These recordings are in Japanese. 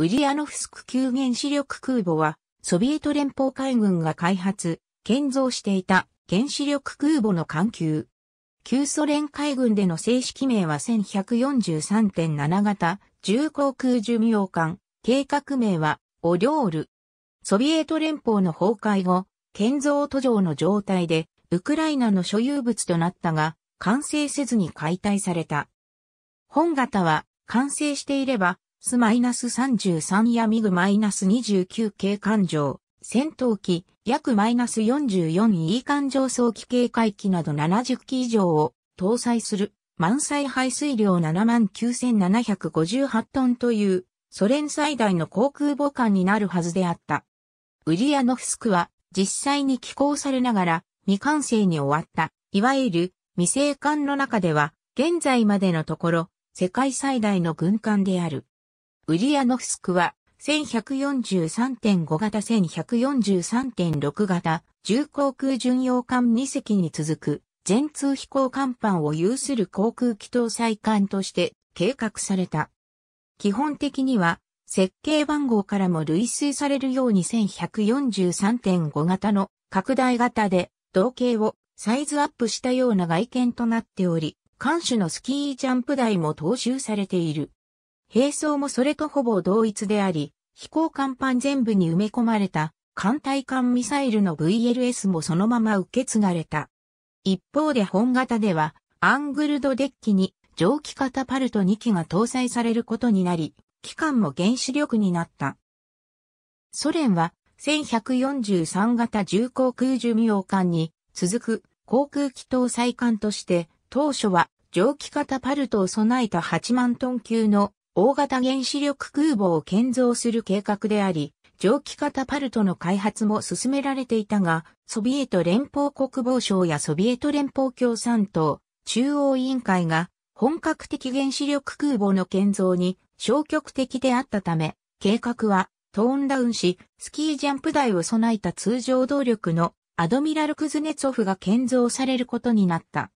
ウリアノフスク級原子力空母は、ソビエト連邦海軍が開発、建造していた原子力空母の艦級。旧ソ連海軍での正式名は1143.7型、重航空寿命艦、計画名は、オリョール。ソビエト連邦の崩壊後、建造途上の状態で、ウクライナの所有物となったが、完成せずに解体された。本型は、完成していれば、スマイナス33やミグマイナス29系艦上、戦闘機、約マイナス44 E 艦上早期警戒機など70機以上を搭載する満載排水量79,758トンというソ連最大の航空母艦になるはずであった。ウリアノフスクは実際に寄港されながら未完成に終わった、いわゆる未成艦の中では現在までのところ世界最大の軍艦である。ウリアノフスクは、1143.5型1143.6型、重航空巡洋艦2隻に続く、全通飛行甲板を有する航空機搭載艦として計画された。基本的には、設計番号からも類推されるように1143.5型の拡大型で、同型をサイズアップしたような外見となっており、艦首のスキージャンプ台も踏襲されている。兵装もそれとほぼ同一であり、飛行甲板全部に埋め込まれた艦隊艦ミサイルの VLS もそのまま受け継がれた。一方で本型では、アングルドデッキに蒸気カタパルト2機が搭載されることになり、機関も原子力になった。ソ連は1143型重航空寿命艦に続く航空機搭載艦として当初は蒸気型パルトを備えた8万トン級の大型原子力空母を建造する計画であり、蒸気カタパルトの開発も進められていたが、ソビエト連邦国防省やソビエト連邦共産党中央委員会が本格的原子力空母の建造に消極的であったため、計画はトーンダウンし、スキージャンプ台を備えた通常動力のアドミラル・クズネツオフが建造されることになった。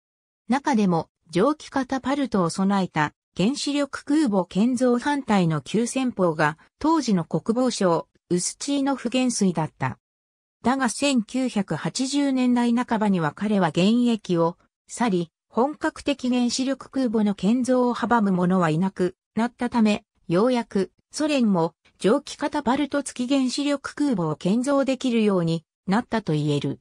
中でも蒸気カタパルトを備えた原子力空母建造反対の急戦法が当時の国防省ウスチーノフ元帥だった。だが1980年代半ばには彼は現役を去り、本格的原子力空母の建造を阻む者はいなくなったため、ようやくソ連も蒸気型バルト付き原子力空母を建造できるようになったと言える。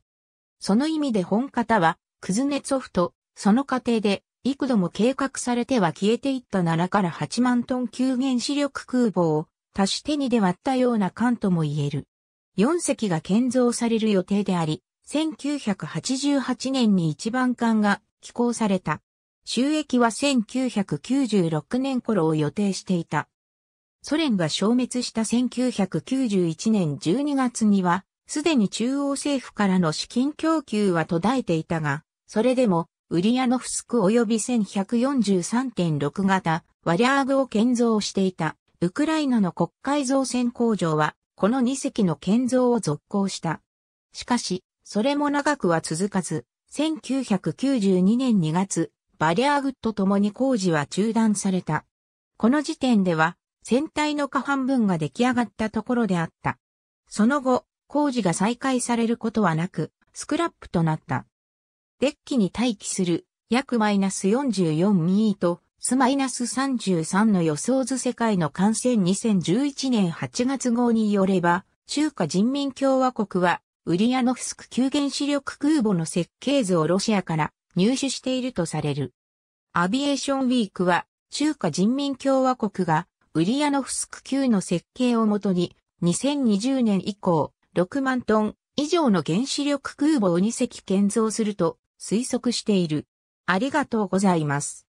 その意味で本型は、クズネツオフと、その過程で幾度も計画されては消えていった7から8万トン級原子力空母を多種手にで割ったような艦とも言える。4隻が建造される予定であり、1988年に一番艦が寄港された。収益は1996年頃を予定していた。ソ連が消滅した1991年12月には、すでに中央政府からの資金供給は途絶えていたが、それでもウリアノフスク及び1143.6型、ワリャーグを建造していた、ウクライナの国会造船工場は、この2隻の建造を続行した。しかし、それも長くは続かず、1992年2月、バリアーグと共に工事は中断された。この時点では、船体の下半分が出来上がったところであった。その後、工事が再開されることはなく、スクラップとなった。デッキに待機する約マイナス44ミート、スマイナス33の予想図世界の感染2011年8月号によれば、中華人民共和国は、ウリアノフスク級原子力空母の設計図をロシアから入手しているとされる。アビエーションウィークは、中華人民共和国が、ウリアノフスク級の設計をもとに、2020年以降、6万トン以上の原子力空母を2隻建造すると推測している。ありがとうございます。